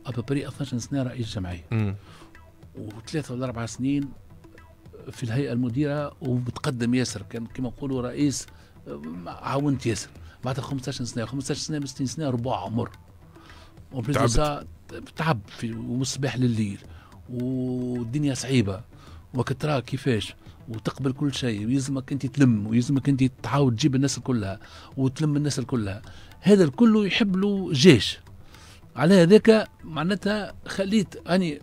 ابري 12 سنه رئيس جمعيه وثلاثه ولا اربع سنين في الهيئه المديره وبتقدم ياسر كان كما نقولوا رئيس آه، عاونت ياسر بعد 15 سنه 15 سنه 60 سنه ربع عمر تعب تعب في ومن الصباح لليل والدنيا صعيبه وكترا كيفاش وتقبل كل شيء ويلزمك انت تلم ويلزمك انت تعاود تجيب الناس كلها وتلم الناس كلها هذا الكل يحب له جيش على هذاك معناتها خليت اني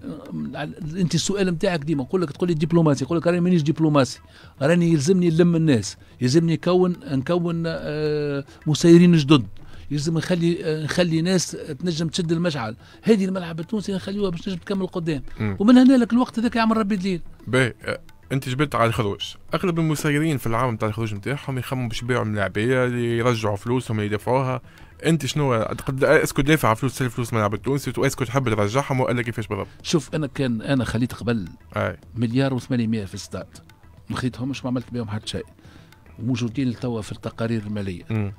انت السؤال نتاعك ديما نقول لك تقول لي دبلوماسي نقول لك راني مانيش دبلوماسي راني يلزمني نلم الناس يلزمني نكون نكون آه، مسيرين جدد يلزم نخلي آه، نخلي ناس تنجم تشد المشعل هذه الملعب التونسي نخليوها باش تنجم تكمل قدام ومن هنا لك الوقت هذاك يعمل ربي دليل باهي آه، انت جبت على الخروج اغلب المسيرين في العام نتاع الخروج نتاعهم يخمموا باش يبيعوا ملاعبيه يرجعوا فلوسهم اللي يدفعوها انت شنو اسكو دافع فلوس فلوس من العبد التونسي واسكو تحب ترجعهم ولا كيفاش بالضبط؟ شوف انا كان انا خليت قبل أي. مليار و800 في الستاد ما خديتهمش ما عملت بهم حتى شيء وموجودين توا في التقارير الماليه م.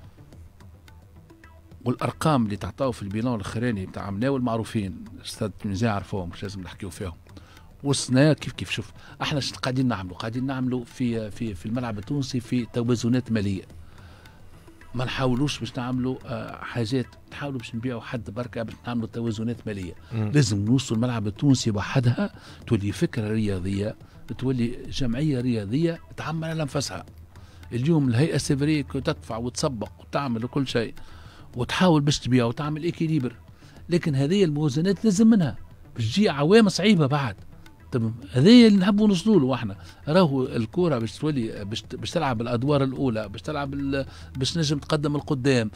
والارقام اللي تعطاو في البيلون الاخراني بتاع مناول معروفين استاذ التونسيين عرفوهم مش لازم نحكيو فيهم وصلنا كيف كيف شوف احنا قاعدين نعملوا قاعدين نعملوا في في في الملعب التونسي في توازنات ماليه ما نحاولوش باش نعملوا آه، حاجات نحاولوا باش نبيعوا حد بركه باش نعملوا توازنات ماليه مم. لازم نوصلوا الملعب التونسي وحدها تولي فكره رياضيه تولي جمعيه رياضيه تعمل على نفسها اليوم الهيئه السفريه تدفع وتسبق وتعمل وكل شيء وتحاول باش تبيع وتعمل اكيليبر لكن هذه الموازنات لازم منها باش تجي عوام صعيبه بعد تمام هذايا اللي نحبوا نوصلوا له احنا راهو الكوره باش تولي باش تلعب الادوار الاولى باش تلعب باش تنجم تقدم القدام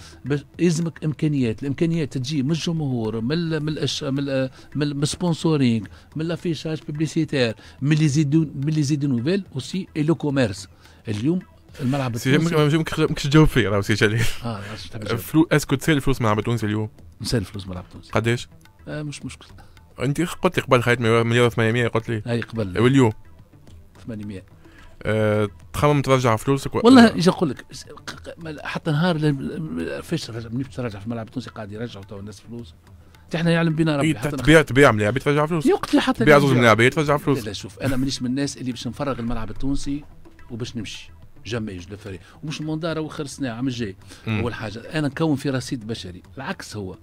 يلزمك امكانيات الامكانيات تجي من الجمهور من من من, من السبونسورينغ من لافيشاج بيبليسيتير من لي زيدو من لي زيدو نوفيل اوسي اي لو كوميرس اليوم الملعب التونسي ماكش تجاوب فيه راهو سي جليل اه اسكو تسال فلوس ملعب التونسي اليوم نسال فلوس ملعب التونسي قداش؟ آه، مش مشكل انت قلت لي قبل خايت مليار 800 قلت لي اي قبل واليوم 800 أه تخمم ترجع فلوسك والله اجي نقول لك حتى نهار فاش رجع في ملعب تونسي قاعد يرجعوا تو الناس فلوس احنا يعلم بنا ربي إيه، حتى تبيع تبيع ملاعب ترجع فلوس يقتل حتى تبيع زوج ملاعب ترجع فلوس لا شوف انا مانيش من الناس اللي باش نفرغ الملعب التونسي وباش نمشي جامي جو فريق ومش الموندار اخر سنه عام الجاي اول حاجه انا نكون في رصيد بشري العكس هو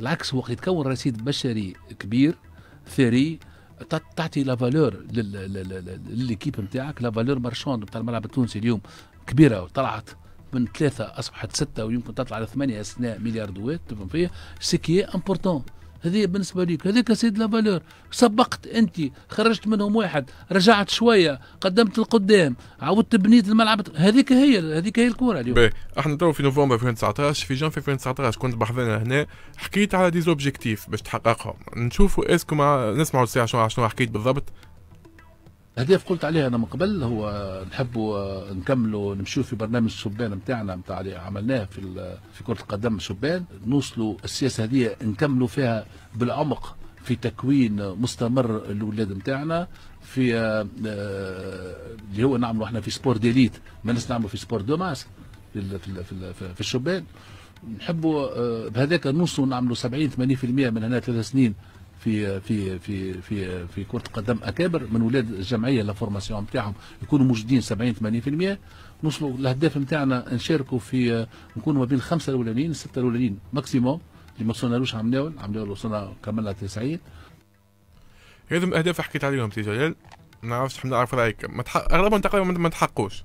العكس وقت يتكون رصيد بشري كبير ثري تعطي لا فالور لليكيب نتاعك لا فالور مارشوند نتاع الملعب التونسي اليوم كبيره وطلعت من ثلاثة أصبحت ستة ويمكن تطلع على ثمانية أثناء مليار دوات تفهم فيا كي امبورتون هذه بالنسبه ليك هذاك سيد لافالور سبقت انت خرجت منهم واحد رجعت شويه قدمت القدام عودت بنيت الملعب هذيك هي هذيك هي الكره اليوم باهي احنا تو في نوفمبر 2019 في جانفي 2019 كنت بحضرنا هنا حكيت على دي زوبجيكتيف باش تحققهم نشوفوا اسكو مع نسمعوا الساعه شنو حكيت بالضبط الهدف قلت عليها انا من قبل هو نحبوا نكملوا نمشيو في برنامج الشبان نتاعنا نتاع اللي عملناه في في كره القدم الشبان نوصلوا السياسه هذه نكملوا فيها بالعمق في تكوين مستمر الاولاد نتاعنا في آه، اللي هو نعملوا احنا في سبور ديليت ما ناس نعملوا في سبور دو ماس في في في الشبان نحبوا آه، بهذاك نوصلوا نعملوا 70 80% من هنا ثلاث سنين في في في في في كره القدم اكابر من ولاد الجمعيه لا فورماسيون نتاعهم يكونوا موجودين 70 80% نوصلوا الاهداف نتاعنا نشاركوا في نكونوا ما بين الخمسه الاولانيين السته الاولانيين ماكسيموم اللي ما وصلنالوش عم ناول عم ناول وصلنا كملنا 90 هذم الاهداف حكيت عليهم سي جلال ما نعرفش حنا نعرف رايك ما تحق... اغلبهم تقريبا ما تحقوش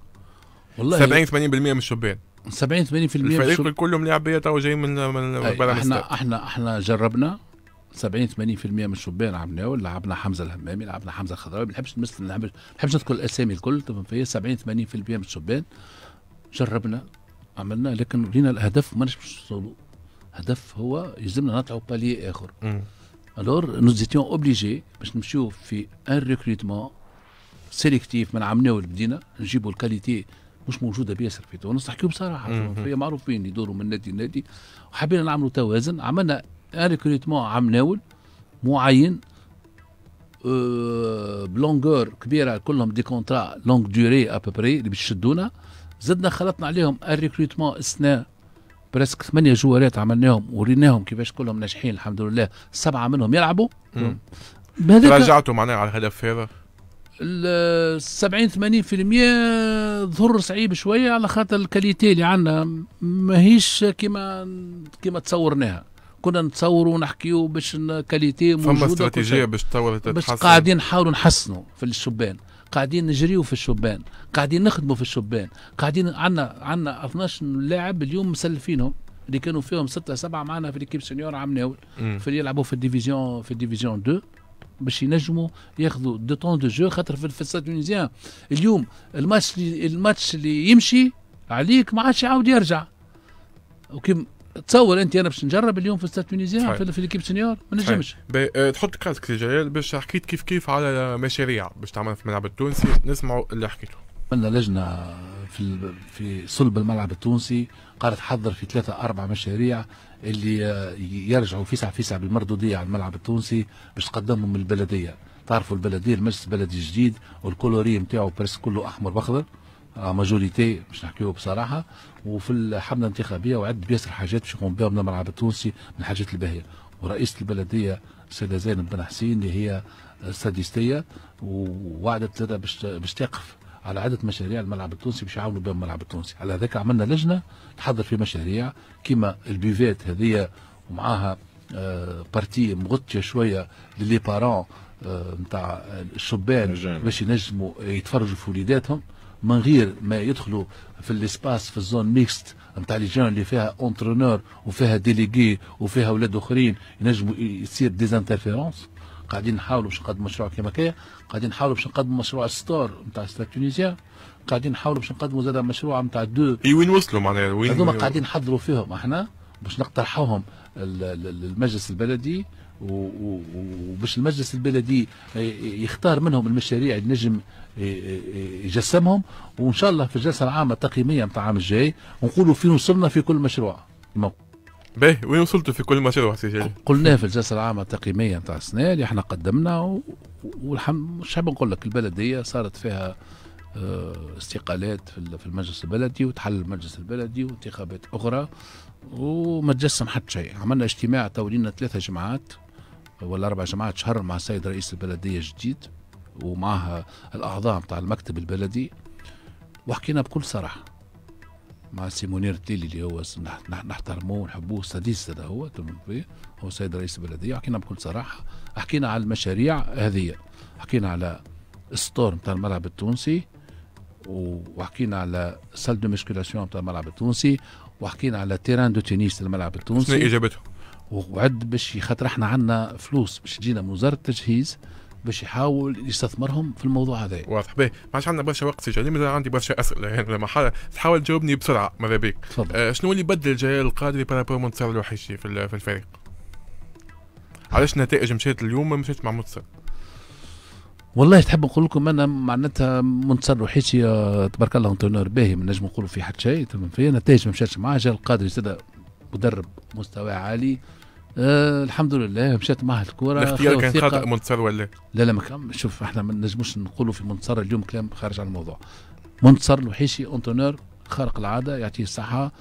والله 70 80% من الشبان 70 80% الفريق كلهم لاعبيه تو جايين من من احنا احنا احنا جربنا 70 80% من الشبان عملناه لعبنا حمزه الهمامي لعبنا حمزه الخضراوي ما نحبش نمثل ما نحبش نذكر الاسامي الكل فهي 70 80% من الشبان جربنا عملنا لكن لينا الهدف ماناش باش نوصلوا هدف هو يلزمنا نطلعوا بالي اخر الور نو زيتيون اوبليجي باش نمشيو في ان ريكروتمون سيليكتيف من عمناو المدينه نجيبوا الكاليتي مش موجوده بياسر في تونس نحكيو بصراحه معروفين يدوروا من نادي لنادي وحبينا نعملوا توازن عملنا ان ريكروتمون عم ناول معين بلونغور كبيره كلهم دي كونترا لونغ دوري ابري اللي باش يشدونا زدنا خلطنا عليهم ان ريكروتمون اثناء برسك ثمانية جوارات عملناهم وريناهم كيفاش كلهم ناجحين الحمد لله سبعة منهم يلعبوا رجعتوا معناها على الهدف هذا 70 80% ظهر صعيب شويه على خاطر الكاليتي اللي عندنا ماهيش كما كما تصورناها كنا نتصوروا ونحكيوا باش كاليتي موجوده فما استراتيجيه باش تطور باش قاعدين نحاولوا نحسنوا في الشبان قاعدين نجريوا في الشبان قاعدين نخدموا في الشبان قاعدين عندنا عندنا 12 لاعب اليوم مسلفينهم اللي كانوا فيهم ستة سبعة معنا في ليكيب سينيور عمناول في يلعبوا في الديفيزيون في الديفيزيون 2 باش ينجموا ياخذوا دو طون دو جو خاطر في الفساد تونيزيان اليوم الماتش اللي الماتش اللي يمشي عليك ما عادش يعاود يرجع وكيم تصور انت انا باش نجرب اليوم في ستاد تونيزيان في, في ليكيب سينيور ما نجمش أه، تحط كاسك سي جلال باش حكيت كيف كيف على مشاريع باش تعمل في الملعب التونسي نسمعوا اللي حكيته عملنا لجنه في في صلب الملعب التونسي قالت حضر في ثلاثة أربع مشاريع اللي أه، يرجعوا فيسع فيسع بالمردودية على الملعب التونسي باش تقدمهم البلدية تعرفوا البلدية المجلس البلدي الجديد والكولوري نتاعو برس كله أحمر وأخضر ماجوريتي باش نحكيو بصراحه وفي الحمله الانتخابيه وعد بياسر حاجات باش يقوم بهم الملعب التونسي من الحاجات الباهيه ورئيسه البلديه السيده زينب بن حسين اللي هي سادستيه ووعدت لنا باش تقف على عدة مشاريع الملعب التونسي باش يعاونوا بهم الملعب التونسي على ذاك عملنا لجنة تحضر في مشاريع كيما البيفات هذه ومعاها آه، بارتي مغطية شوية للي بارون آه، نتاع الشبان باش ينجموا يتفرجوا في وليداتهم من غير ما يدخلوا في الاسباس في الزون ميكست نتاع لي جون اللي فيها اونترونور وفيها ديليغي وفيها ولاد اخرين ينجموا يصير ديزانترفيرونس قاعدين نحاولوا باش نقدموا مشروع كيما كيا قاعدين نحاولوا باش نقدموا مشروع ستور نتاع ستار تونيزيا قاعدين نحاولوا باش نقدموا زاد مشروع نتاع دو اي وين وصلوا معناها وين هذوما قاعدين نحضروا فيهم احنا باش نقترحوهم المجلس البلدي وباش المجلس البلدي يختار منهم المشاريع اللي نجم يجسمهم وان شاء الله في الجلسه العامه التقييميه نتاع العام الجاي نقولوا فين وصلنا في كل مشروع باهي وين وصلتوا في كل مشروع سي قلناه في الجلسه العامه التقييميه نتاع السنه اللي احنا قدمنا والحمد مش حاب نقول لك البلديه صارت فيها آه، استقالات في المجلس البلدي وتحل المجلس البلدي وانتخابات اخرى وما تجسم حتى شيء عملنا اجتماع تولينا ثلاثه جماعات ولا اربع جماعات شهر مع السيد رئيس البلديه الجديد ومعها الاعضاء نتاع المكتب البلدي وحكينا بكل صراحه مع سي تيلي اللي هو نحترمه ونحبوه سديس هذا هو هو سيد رئيس البلديه حكينا بكل صراحه حكينا على المشاريع هذه حكينا على ستور نتاع الملعب التونسي وحكينا على سال دو ميسكولاسيون نتاع الملعب التونسي وحكينا على تيران دو تونس الملعب التونسي شنو اجابتهم؟ وعد باش خاطر احنا عندنا فلوس باش تجينا من وزاره التجهيز باش يحاول يستثمرهم في الموضوع هذا واضح باهي ما عندنا برشا وقت سجل جليل عندي برشا اسئله يعني لما تحاول تجاوبني بسرعه ماذا بك آه شنو اللي بدل الجاي القادري بارابور منتصر الوحيشي في, في الفريق علاش النتائج مشات اليوم ما مشاتش مع منتصر والله تحب نقول لكم انا معناتها منتصر وحيشي تبارك الله انتونور باهي ما نجم نقولوا في حد شيء تمام فيا نتائج ما مشاتش معاه جاي القادري زاد مدرب مستوى عالي آه الحمد لله مشات معها الكوره الاختيار كان خاطئ منتصر ولا لا لا ما كان شوف احنا ما نجموش نقولوا في منتصر اليوم كلام خارج عن الموضوع منتصر الوحيشي اونتونور خارق العاده يعطيه الصحه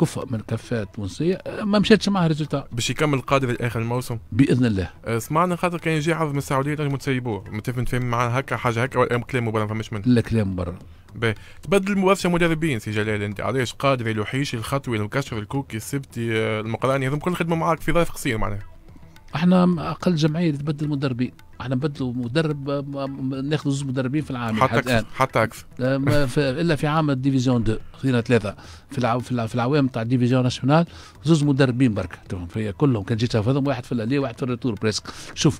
كفء من كفات تونسيه ما مشاتش معها ريزولتا باش يكمل قادر لاخر الموسم باذن الله آه، سمعنا خاطر كان يجي عرض من السعوديه نجموا تسيبوه تفهم معاه هكا حاجه هكا ولا كلام برا ما فماش منه لا كلام برا باهي تبدل مباراه مدربين سي جلال انت علاش قادر الوحيشي الخطوي المكشف الكوكي السبتي آه، المقراني هذم كل خدموا معاك في ظرف قصير معناها احنا اقل جمعيه تبدل مدربين احنا نبدلوا مدرب ناخذ زوج مدربين في العام حتى الان حتى اكثر آه، الا في عام الديفيزيون 2 خلينا ثلاثه في العو في العوام تاع الديفيزيون ناسيونال زوج مدربين برك في كلهم كان جيت فضهم واحد في الاليه واحد في الريتور بريسك شوف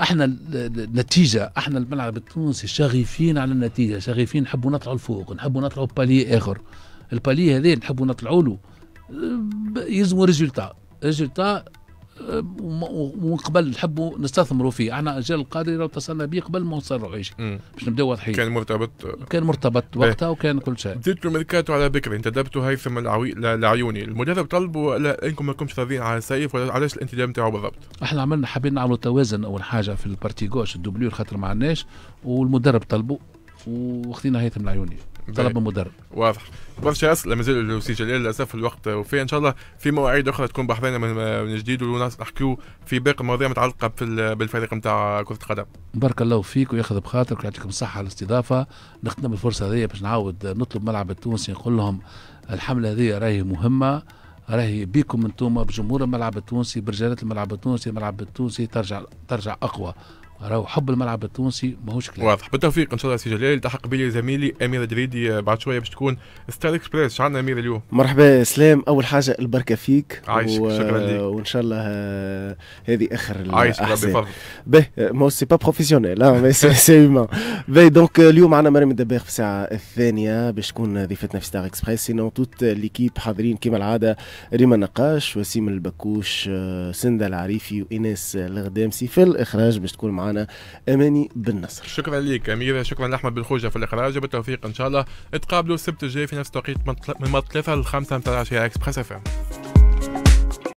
احنا النتيجه احنا الملعب التونسي شغيفين على النتيجه شغيفين نحبوا نطلعوا لفوق نحبوا نطلعوا بالي اخر البالي هذا نحبوا نطلعوا له آه، يلزموا ريزولتا ريزولتا قبل نحبوا نستثمروا فيه احنا الاجيال القادمه لو اتصلنا به قبل ما نصير عيش باش نبداو واضحين كان مرتبط كان مرتبط إيه. وقتها وكان كل شيء بديتوا ميركاتو على بكري انتدبتوا هيثم العوي... العيوني المدرب طلبوا لا انكم ما كنتش راضيين على سيف ولا علاش الانتداب نتاعو بالضبط؟ احنا عملنا حابين نعملوا توازن اول حاجه في البارتي جوش الدوبلور خاطر ما عندناش والمدرب طلبوا وخذينا هيثم العيوني طيب. طلب من مدرب واضح برشا لما زالوا سجلين للاسف الوقت وفي ان شاء الله في مواعيد اخرى تكون بحثنا من جديد نحكيو في باقي المواضيع متعلقه بالفريق نتاع كره القدم بارك الله فيك وياخذ بخاطرك ويعطيكم الصحه على الاستضافه نختم الفرصه هذه باش نعاود نطلب ملعب التونسي نقول لهم الحمله هذه راهي مهمه راهي بيكم انتم بجمهور الملعب التونسي برجالات الملعب التونسي الملعب التونسي ترجع ترجع اقوى راهو حب الملعب التونسي ماهوش كلام واضح بالتوفيق ان شاء الله سي جلال التحق بلي زميلي امير دريدي بعد شويه باش تكون ستار اكسبريس عندنا امير اليوم مرحبا سلام اول حاجه البركه فيك عايشك و... شكرا لك وان شاء الله آه، هذه اخر عايشك ربي يفضل مو سي با بروفيسيونيل سي هيومان باهي دونك euh، اليوم عندنا مريم الدباغ في الساعه الثانيه باش تكون ضيفتنا في ستار اكسبريس سينون توت ليكيب حاضرين كما العاده ريما نقاش وسيم البكوش آه، سندا العريفي وانس الغدامسي في الاخراج باش تكون معنا معنا اماني بن نصر شكرا لك اميره شكرا لاحمد بن خوجه في الاخراج وبالتوفيق ان شاء الله تقابلوا السبت الجاي في نفس التوقيت من 3 ل 5 متاع العشيه اكسبريس اف ام